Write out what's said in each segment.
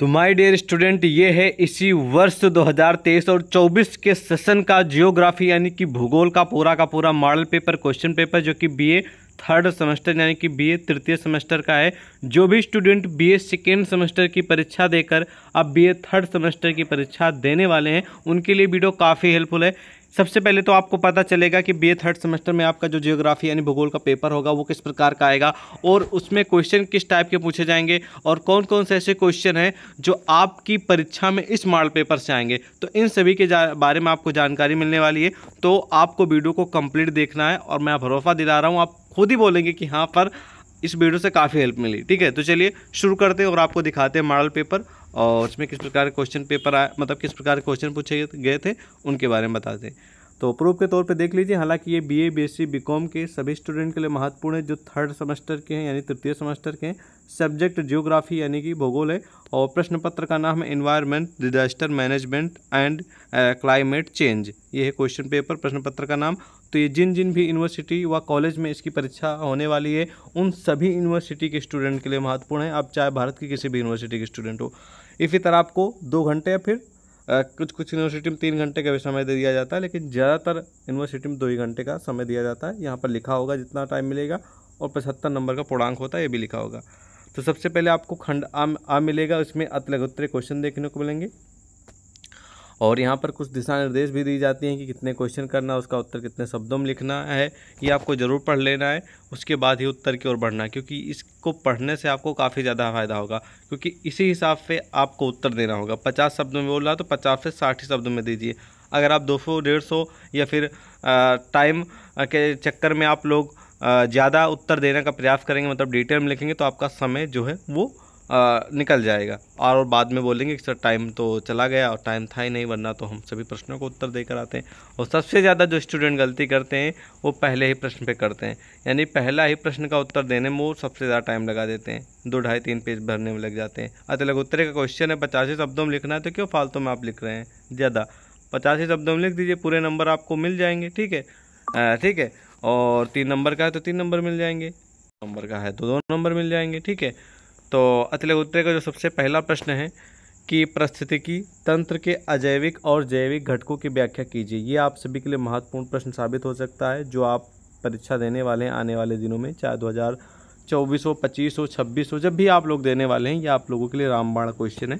तो my dear student ये है इसी वर्ष 2023 और 24 के सेशन का जियोग्राफी यानी कि भूगोल का पूरा का पूरा मॉडल पेपर क्वेश्चन पेपर जो कि बीए थर्ड सेमेस्टर यानी कि बीए तृतीय सेमेस्टर का है जो भी स्टूडेंट बीए सेकेंड सेमेस्टर की परीक्षा देकर अब बीए थर्ड सेमेस्टर की परीक्षा देने वाले हैं उनके लिए वीडियो काफ़ी हेल्पफुल है सबसे पहले तो आपको पता चलेगा कि बी थर्ड सेमेस्टर में आपका जो जियोग्राफी यानी भूगोल का पेपर होगा वो किस प्रकार का आएगा और उसमें क्वेश्चन किस टाइप के पूछे जाएंगे और कौन कौन से ऐसे क्वेश्चन हैं जो आपकी परीक्षा में इस मॉडल पेपर से आएंगे तो इन सभी के बारे में आपको जानकारी मिलने वाली है तो आपको वीडियो को कंप्लीट देखना है और मैं भरोसा दिला रहा हूँ आप खुद ही बोलेंगे कि हाँ पर इस वीडियो से काफ़ी हेल्प मिली ठीक है तो चलिए शुरू करते हैं और आपको दिखाते हैं मॉडल पेपर और इसमें किस प्रकार के क्वेश्चन पेपर आए मतलब किस प्रकार के क्वेश्चन पूछे गए थे उनके बारे में बताते हैं तो प्रूफ के तौर पे देख लीजिए हालांकि ये बीए बीएससी बीकॉम के सभी स्टूडेंट के लिए महत्वपूर्ण है जो थर्ड सेमेस्टर के हैं यानी तृतीय सेमेस्टर के हैं सब्जेक्ट जियोग्राफी यानी कि भूगोल है और प्रश्न पत्र का नाम है environment disaster management and climate change ये है क्वेश्चन पेपर प्रश्न पत्र का नाम तो ये जिन जिन भी यूनिवर्सिटी व कॉलेज में इसकी परीक्षा होने वाली है उन सभी यूनिवर्सिटी के स्टूडेंट के लिए महत्वपूर्ण है आप चाहे भारत की किसी भी यूनिवर्सिटी के स्टूडेंट हो इसी तरह आपको दो घंटे या फिर कुछ कुछ यूनिवर्सिटी में तीन घंटे का भी समय दे दिया जाता है लेकिन ज़्यादातर यूनिवर्सिटी में दो ही घंटे का समय दिया जाता है यहाँ पर लिखा होगा जितना टाइम मिलेगा और पचहत्तर नंबर का पूर्णांक होता है ये भी लिखा होगा तो सबसे पहले आपको खंड आ, आ मिलेगा उसमें अतलगोत्तरी क्वेश्चन देखने को मिलेंगे और यहाँ पर कुछ दिशा निर्देश भी दी जाती हैं कि कितने क्वेश्चन करना है उसका उत्तर कितने शब्दों में लिखना है ये आपको ज़रूर पढ़ लेना है उसके बाद ही उत्तर की ओर बढ़ना क्योंकि इसको पढ़ने से आपको काफ़ी ज़्यादा फ़ायदा होगा क्योंकि इसी हिसाब से आपको उत्तर देना होगा पचास शब्दों में बोल रहा तो पचास से साठ शब्दों में दीजिए अगर आप दो सौ डेढ़ सौ या फिर टाइम के चक्कर में आप लोग ज़्यादा उत्तर देने का प्रयास करेंगे मतलब डिटेल में लिखेंगे तो आपका समय जो है वो निकल जाएगा और बाद में बोलेंगे कि सर टाइम तो चला गया और टाइम था ही नहीं वरना तो हम सभी प्रश्नों को उत्तर देकर आते हैं और सबसे ज़्यादा जो स्टूडेंट गलती करते हैं वो पहले ही प्रश्न पे करते हैं यानी पहला ही प्रश्न का उत्तर देने में वो सबसे ज़्यादा टाइम लगा देते हैं दो ढाई तीन पेज भरने में लग जाते हैं लग उत्तरे का क्वेश्चन है पचास शब्दों में लिखना है तो क्यों फालतू में आप लिख रहे हैं ज़्यादा ही शब्दों में लिख दीजिए पूरे नंबर आपको मिल जाएंगे ठीक है ठीक है और तीन नंबर का है तो तीन नंबर मिल जाएंगे नंबर का है तो दो नंबर मिल जाएंगे ठीक है तो अतिले उत्तरे का जो सबसे पहला प्रश्न है कि परिस्थितिकी तंत्र के अजैविक और जैविक घटकों की व्याख्या कीजिए ये आप सभी के लिए महत्वपूर्ण प्रश्न साबित हो सकता है जो आप परीक्षा देने वाले हैं आने वाले दिनों में चाहे दो हज़ार चौबीस हो पच्चीस हो छब्बीस हो जब भी आप लोग देने वाले हैं ये आप लोगों के लिए रामबाण क्वेश्चन है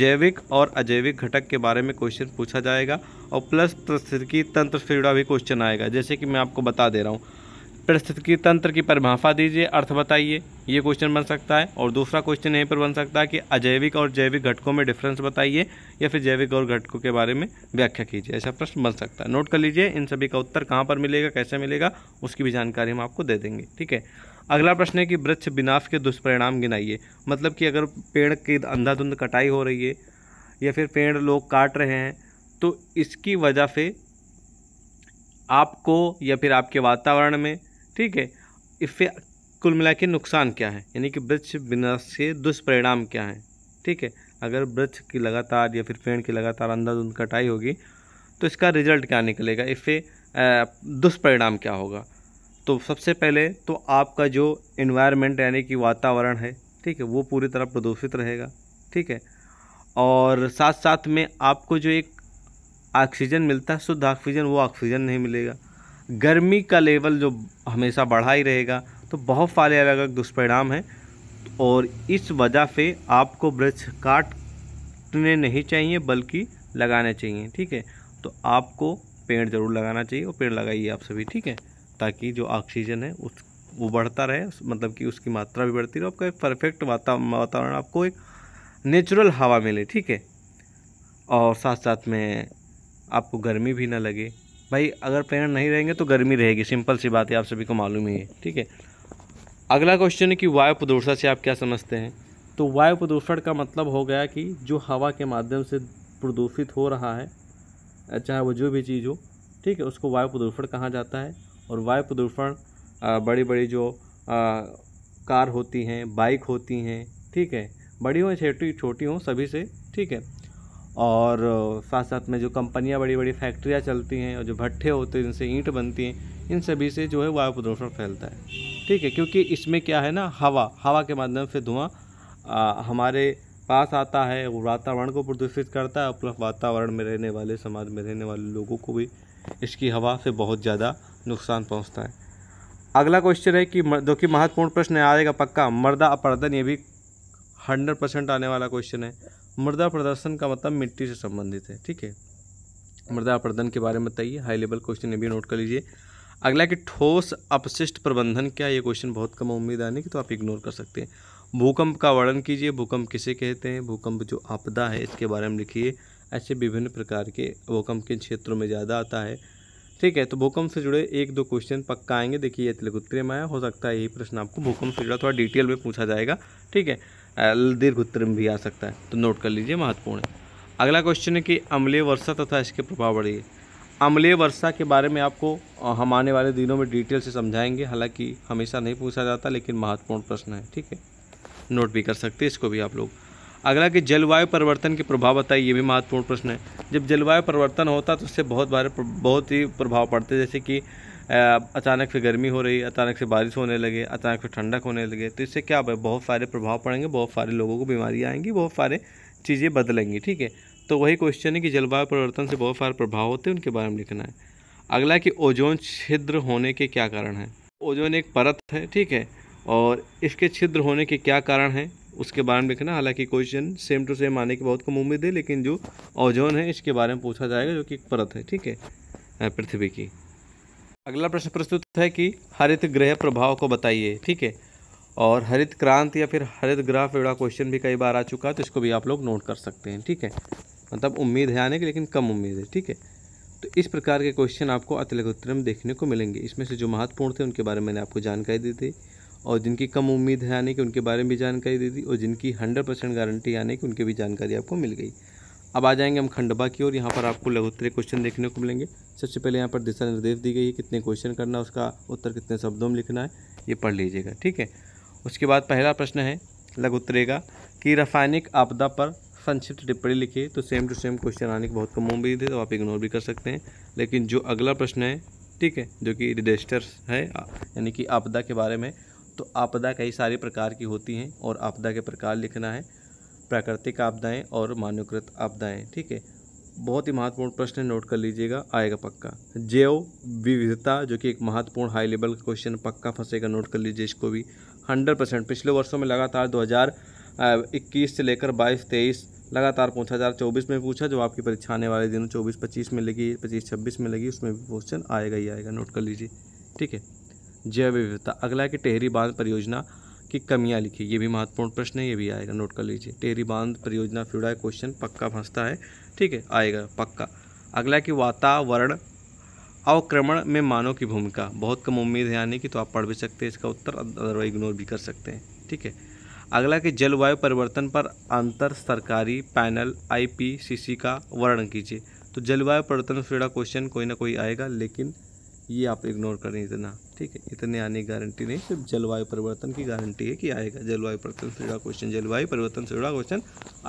जैविक और अजैविक घटक के बारे में क्वेश्चन पूछा जाएगा और प्लस परिस्थितिकी तंत्र से जुड़ा भी क्वेश्चन आएगा जैसे कि मैं आपको बता दे रहा हूँ परिस्थितिकी तंत्र की परिभाषा दीजिए अर्थ बताइए ये क्वेश्चन बन सकता है और दूसरा क्वेश्चन यहीं पर बन सकता है कि अजैविक और जैविक घटकों में डिफरेंस बताइए या फिर जैविक और घटकों के बारे में व्याख्या कीजिए ऐसा प्रश्न बन सकता है नोट कर लीजिए इन सभी का उत्तर कहाँ पर मिलेगा कैसे मिलेगा उसकी भी जानकारी हम आपको दे देंगे ठीक है अगला प्रश्न है कि वृक्ष विनाश के दुष्परिणाम गिनाइए मतलब कि अगर पेड़ की अंधाधुंध कटाई हो रही है या फिर पेड़ लोग काट रहे हैं तो इसकी वजह से आपको या फिर आपके वातावरण में ठीक है इससे कुल मिला के नुकसान क्या है यानी कि वृक्ष विनाश के दुष्परिणाम क्या हैं ठीक है अगर वृक्ष की लगातार या फिर पेड़ की लगातार अंधाधुंध कटाई होगी तो इसका रिजल्ट क्या निकलेगा इससे दुष्परिणाम क्या होगा तो सबसे पहले तो आपका जो इन्वायरमेंट यानी कि वातावरण है ठीक है वो पूरी तरह प्रदूषित रहेगा ठीक है और साथ साथ में आपको जो एक ऑक्सीजन मिलता है शुद्ध ऑक्सीजन वो ऑक्सीजन नहीं मिलेगा गर्मी का लेवल जो हमेशा बढ़ा ही रहेगा तो बहुत सारे अलग अलग दुष्परिणाम हैं और इस वजह से आपको वृक्ष काटने नहीं चाहिए बल्कि लगाने चाहिए ठीक है तो आपको पेड़ ज़रूर लगाना चाहिए और पेड़ लगाइए आप सभी ठीक है ताकि जो ऑक्सीजन है उस वो बढ़ता रहे मतलब कि उसकी मात्रा भी बढ़ती रहे आपका एक परफेक्ट वातावरण आपको एक नेचुरल हवा मिले ठीक है और साथ साथ में आपको गर्मी भी ना लगे भाई अगर पेड़ नहीं रहेंगे तो गर्मी रहेगी सिंपल सी बात है आप सभी को मालूम ही है ठीक है अगला क्वेश्चन है कि वायु प्रदूषण से आप क्या समझते हैं तो वायु प्रदूषण का मतलब हो गया कि जो हवा के माध्यम से प्रदूषित हो रहा है चाहे वो जो भी चीज़ हो ठीक है उसको वायु प्रदूषण कहा जाता है और वायु प्रदूषण बड़ी बड़ी जो आ, कार होती हैं बाइक होती हैं ठीक है बड़ी हों छोटी छोटी हों सभी से ठीक है और साथ साथ में जो कंपनियां बड़ी बड़ी फैक्ट्रियां चलती हैं और जो भट्ठे होते हैं इनसे ईंट बनती हैं इन सभी से जो है वायु प्रदूषण फैलता है ठीक है क्योंकि इसमें क्या है ना हवा हवा के माध्यम से धुआं हमारे पास आता है वो वातावरण को प्रदूषित करता है उपलब्ध प्लस वातावरण में रहने वाले समाज में रहने वाले लोगों को भी इसकी हवा से बहुत ज़्यादा नुकसान पहुंचता है अगला क्वेश्चन है कि जो कि महत्वपूर्ण प्रश्न आएगा पक्का मर्दा अपर्दन ये भी हंड्रेड परसेंट आने वाला क्वेश्चन है मृदा प्रदर्शन का मतलब मिट्टी से संबंधित है ठीक है मृदा प्रदर्शन के बारे में बताइए हाई लेवल क्वेश्चन ये भी नोट कर लीजिए अगला कि ठोस अपशिष्ट प्रबंधन क्या ये क्वेश्चन बहुत कम उम्मीद आने की तो आप इग्नोर कर सकते हैं भूकंप का वर्णन कीजिए भूकंप किसे कहते हैं भूकंप जो आपदा है इसके बारे में लिखिए ऐसे विभिन्न प्रकार के भूकंप के क्षेत्रों में ज़्यादा आता है ठीक है तो भूकंप से जुड़े एक दो क्वेश्चन पक्का आएंगे देखिए ये तिलकुत्रे में आया हो सकता है यही प्रश्न आपको भूकंप से जुड़ा थोड़ा डिटेल में पूछा जाएगा ठीक है दीर्घ उत्तर में भी आ सकता है तो नोट कर लीजिए महत्वपूर्ण है अगला क्वेश्चन है कि अम्लीय वर्षा तथा इसके प्रभाव बढ़िए अम्लीय वर्षा के बारे में आपको हम आने वाले दिनों में डिटेल से समझाएंगे हालांकि हमेशा नहीं पूछा जाता लेकिन महत्वपूर्ण प्रश्न है ठीक है नोट भी कर सकते हैं इसको भी आप लोग अगला कि जलवायु परिवर्तन के प्रभाव बताइए ये भी महत्वपूर्ण प्रश्न है जब जलवायु परिवर्तन होता तो उससे बहुत बारे बहुत ही प्रभाव पड़ते जैसे कि अचानक से गर्मी हो रही अचानक से बारिश होने लगे अचानक से ठंडक होने लगे तो इससे क्या बहुत सारे प्रभाव पड़ेंगे बहुत सारे लोगों को बीमारियाँ आएंगी बहुत सारे चीज़ें बदलेंगी ठीक है तो वही क्वेश्चन है कि जलवायु परिवर्तन से बहुत सारे प्रभाव होते हैं उनके बारे में लिखना है अगला कि ओजोन छिद्र होने के क्या कारण हैं ओजोन एक परत है ठीक है और इसके छिद्र होने के क्या कारण हैं उसके बारे में लिखना हालांकि क्वेश्चन सेम टू सेम आने की बहुत कम उम्मीद है लेकिन जो ओजोन है इसके बारे में पूछा जाएगा जो कि एक परत है ठीक है पृथ्वी की अगला प्रश्न प्रस्तुत है कि हरित ग्रह प्रभाव को बताइए ठीक है और हरित क्रांति या फिर हरित ग्रह पेड़ा क्वेश्चन भी कई बार आ चुका है तो इसको भी आप लोग नोट कर सकते हैं ठीक है मतलब उम्मीद है आने की लेकिन कम उम्मीद है ठीक है तो इस प्रकार के क्वेश्चन आपको अतिलकोत्तर में देखने को मिलेंगे इसमें से जो महत्वपूर्ण थे उनके बारे में मैंने आपको जानकारी दी थी और जिनकी कम उम्मीद है आने की उनके बारे में भी जानकारी दी थी और जिनकी हंड्रेड परसेंट गारंटी आने की उनकी भी जानकारी आपको मिल गई अब आ जाएंगे हम खंडवा की ओर यहाँ पर आपको लघुत्तरी क्वेश्चन देखने को मिलेंगे सबसे पहले यहाँ पर दिशा निर्देश दी गई है कितने क्वेश्चन करना है उसका उत्तर कितने शब्दों में लिखना है ये पढ़ लीजिएगा ठीक है उसके बाद पहला प्रश्न है लघुत्तरे का कि रासायनिक आपदा पर संक्षिप्त टिप्पणी लिखिए तो सेम टू सेम क्वेश्चन आने के बहुत कम उम्मीद है तो आप इग्नोर भी कर सकते हैं लेकिन जो अगला प्रश्न है ठीक है जो कि रिडेस्टर्स है यानी कि आपदा के बारे में तो आपदा कई सारे प्रकार की होती हैं और आपदा के प्रकार लिखना है प्राकृतिक आपदाएं और मानवकृत आपदाएं ठीक है बहुत ही महत्वपूर्ण प्रश्न नोट कर लीजिएगा आएगा पक्का जैव विविधता जो कि एक महत्वपूर्ण हाई लेवल का क्वेश्चन पक्का फंसेगा नोट कर लीजिए इसको भी हंड्रेड परसेंट पिछले वर्षों में लगातार दो हज़ार इक्कीस से लेकर बाईस तेईस लगातार पूछा हजार चौबीस में पूछा जो आपकी परीक्षा आने वाले दिनों चौबीस पच्चीस में लगी पच्चीस छब्बीस में लगी उसमें भी क्वेश्चन आएगा ही आएगा नोट कर लीजिए ठीक है जैव विविधता अगला है कि टेहरी बांध परियोजना की कमियां लिखी ये भी महत्वपूर्ण प्रश्न है ये भी आएगा नोट कर लीजिए टेरी बांध परियोजना फ्यूडा क्वेश्चन पक्का फंसता है ठीक है आएगा पक्का अगला कि वातावरण अवक्रमण में मानव की भूमिका बहुत कम उम्मीद है आने की तो आप पढ़ भी सकते हैं इसका उत्तर अदरवाइज इग्नोर भी कर सकते हैं ठीक है अगला कि जलवायु परिवर्तन पर अंतर सरकारी पैनल आईपीसीसी का वर्णन कीजिए तो जलवायु परिवर्तन जुड़ा क्वेश्चन कोई ना कोई आएगा लेकिन ये आप इग्नोर करें इतना ठीक है इतने आने की गारंटी नहीं सिर्फ जलवायु परिवर्तन की गारंटी है कि आएगा जलवायु परिवर्तन से जुड़ा क्वेश्चन जलवायु परिवर्तन से जुड़ा क्वेश्चन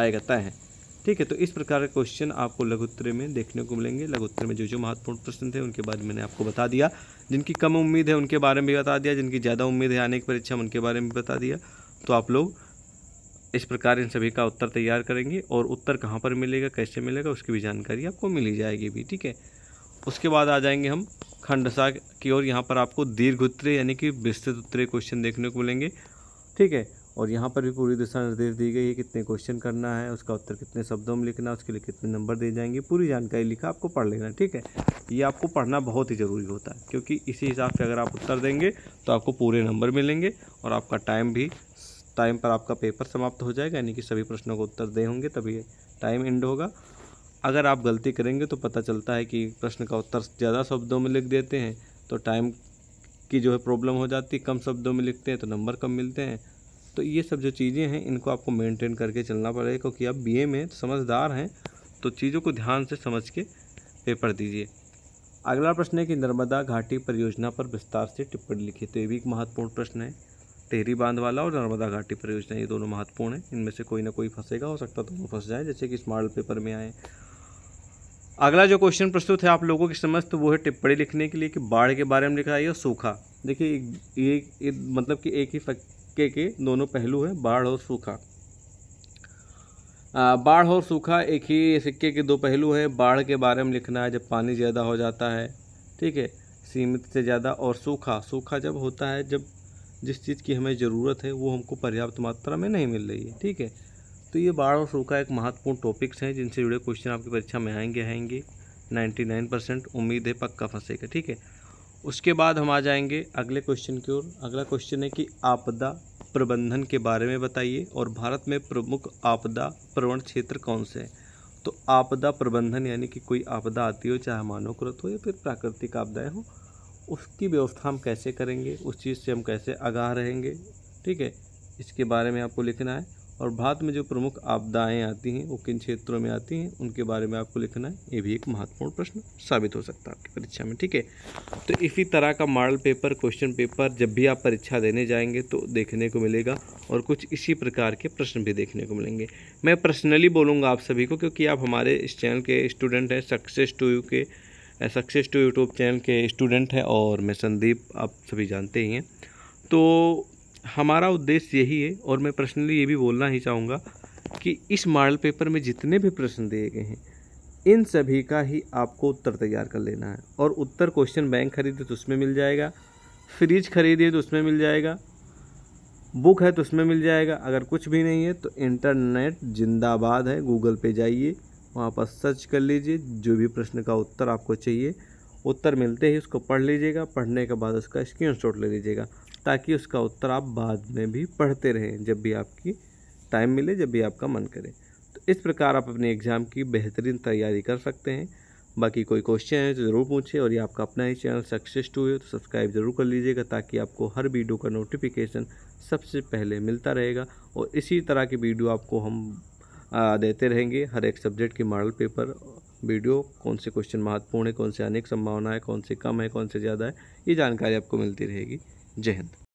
आएगा तय है ठीक है तो इस प्रकार के क्वेश्चन आपको लघुत्तर में देखने को मिलेंगे लघुत्तर में जो जो महत्वपूर्ण प्रश्न थे उनके बारे में मैंने आपको बता दिया जिनकी कम उम्मीद है उनके बारे में भी बता दिया जिनकी ज़्यादा उम्मीद है आने की परीक्षा उनके बारे में बता दिया तो आप लोग इस प्रकार इन सभी का उत्तर तैयार करेंगे और उत्तर कहाँ पर मिलेगा कैसे मिलेगा उसकी भी जानकारी आपको मिली जाएगी भी ठीक है उसके बाद आ जाएंगे हम खंडसा की ओर यहाँ पर आपको दीर्घ उत्तरे यानी कि विस्तृत उत्तरे क्वेश्चन देखने को मिलेंगे ठीक है और यहाँ पर भी पूरी दिशा निर्देश दी गई है कितने क्वेश्चन करना है उसका उत्तर कितने शब्दों में लिखना है उसके लिए कितने नंबर दिए जाएंगे पूरी जानकारी लिखा आपको पढ़ लेना ठीक है ये आपको पढ़ना बहुत ही ज़रूरी होता है क्योंकि इसी हिसाब से अगर आप उत्तर देंगे तो आपको पूरे नंबर मिलेंगे और आपका टाइम भी टाइम पर आपका पेपर समाप्त हो जाएगा यानी कि सभी प्रश्नों को उत्तर दे होंगे तभी टाइम एंड होगा अगर आप गलती करेंगे तो पता चलता है कि प्रश्न का उत्तर ज़्यादा शब्दों में लिख देते हैं तो टाइम की जो है प्रॉब्लम हो जाती है कम शब्दों में लिखते हैं तो नंबर कम मिलते हैं तो ये सब जो चीज़ें हैं इनको आपको मेंटेन करके चलना पड़ेगा क्योंकि आप बीए में तो समझदार हैं तो चीज़ों को ध्यान से समझ के पेपर दीजिए अगला प्रश्न है कि नर्मदा घाटी परियोजना पर विस्तार से टिप्पणी लिखिए तो ये भी एक महत्वपूर्ण प्रश्न है टेहरी बांध वाला और नर्मदा घाटी परियोजना ये दोनों महत्वपूर्ण हैं इनमें से कोई ना कोई फंसेगा हो सकता है दोनों फंस जाए जैसे कि स्मार्ट पेपर में आए अगला जो क्वेश्चन प्रस्तुत है आप लोगों की समझ तो वो है टिप्पणी लिखने के लिए कि बाढ़ के बारे में लिखा है या सूखा देखिए ये, ये मतलब कि एक ही फक्के के दोनों पहलू हैं बाढ़ और सूखा बाढ़ और सूखा एक ही सिक्के के दो पहलू हैं बाढ़ के बारे में लिखना है जब पानी ज़्यादा हो जाता है ठीक है सीमित से ज़्यादा और सूखा सूखा जब होता है जब जिस चीज़ की हमें ज़रूरत है वो हमको पर्याप्त मात्रा में नहीं मिल रही है ठीक है तो ये बाढ़ और सूखा एक महत्वपूर्ण टॉपिक्स हैं जिनसे जुड़े क्वेश्चन आपकी परीक्षा में आएंगे आएंगे नाइन्टी नाइन परसेंट उम्मीद है पक्का फंसेगा ठीक है उसके बाद हम आ जाएंगे अगले क्वेश्चन की ओर अगला क्वेश्चन है कि आपदा प्रबंधन के बारे में बताइए और भारत में प्रमुख आपदा प्रवण क्षेत्र कौन से हैं तो आपदा प्रबंधन यानी कि कोई आपदा आती हो चाहे मानवकृत हो या फिर प्राकृतिक आपदाएं हो उसकी व्यवस्था हम कैसे करेंगे उस चीज़ से हम कैसे आगाह रहेंगे ठीक है इसके बारे में आपको लिखना है और भारत में जो प्रमुख आपदाएँ आती हैं वो किन क्षेत्रों में आती हैं उनके बारे में आपको लिखना है ये भी एक महत्वपूर्ण प्रश्न साबित हो सकता है आपकी परीक्षा में ठीक है तो इसी तरह का मॉडल पेपर क्वेश्चन पेपर जब भी आप परीक्षा देने जाएंगे तो देखने को मिलेगा और कुछ इसी प्रकार के प्रश्न भी देखने को मिलेंगे मैं पर्सनली बोलूँगा आप सभी को क्योंकि आप हमारे इस चैनल के स्टूडेंट हैं सक्सेस टू यू के सक्सेस टू यूट्यूब चैनल के स्टूडेंट हैं और मैं संदीप आप सभी जानते ही हैं तो हमारा उद्देश्य यही है और मैं पर्सनली ये भी बोलना ही चाहूँगा कि इस मॉडल पेपर में जितने भी प्रश्न दिए गए हैं इन सभी का ही आपको उत्तर तैयार कर लेना है और उत्तर क्वेश्चन बैंक खरीदे तो उसमें मिल जाएगा फ्रिज खरीदिए तो उसमें मिल जाएगा बुक है तो उसमें मिल जाएगा अगर कुछ भी नहीं है तो इंटरनेट जिंदाबाद है गूगल पे जाइए वहाँ पर सर्च कर लीजिए जो भी प्रश्न का उत्तर आपको चाहिए उत्तर मिलते ही उसको पढ़ लीजिएगा पढ़ने के बाद उसका स्क्रीन ले लीजिएगा ताकि उसका उत्तर आप बाद में भी पढ़ते रहें जब भी आपकी टाइम मिले जब भी आपका मन करे तो इस प्रकार आप अपने एग्ज़ाम की बेहतरीन तैयारी कर सकते हैं बाकी कोई क्वेश्चन है तो ज़रूर पूछें और ये आपका अपना ही चैनल सक्सेस टू है तो सब्सक्राइब ज़रूर कर लीजिएगा ताकि आपको हर वीडियो का नोटिफिकेशन सबसे पहले मिलता रहेगा और इसी तरह की वीडियो आपको हम देते रहेंगे हर एक सब्जेक्ट के मॉडल पेपर वीडियो कौन से क्वेश्चन महत्वपूर्ण है कौन से अनेक संभावना है कौन से कम है कौन से ज़्यादा है ये जानकारी आपको मिलती रहेगी जय हिंद